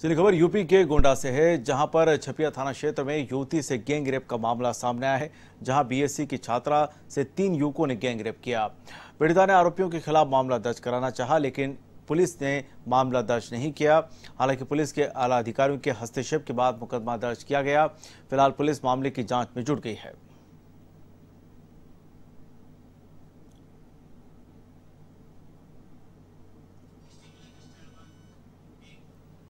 चलिए खबर यूपी के गोंडा से है जहां पर छपिया थाना क्षेत्र में युवती से गैंग रेप का मामला सामने आया है जहां बीएससी की छात्रा से तीन युवकों ने गैंग रेप किया पीड़िता ने आरोपियों के खिलाफ मामला दर्ज कराना चाहा लेकिन पुलिस ने मामला दर्ज नहीं किया हालांकि पुलिस के आला अधिकारियों के हस्तक्षेप के बाद मुकदमा दर्ज किया गया फिलहाल पुलिस मामले की जाँच में जुट गई है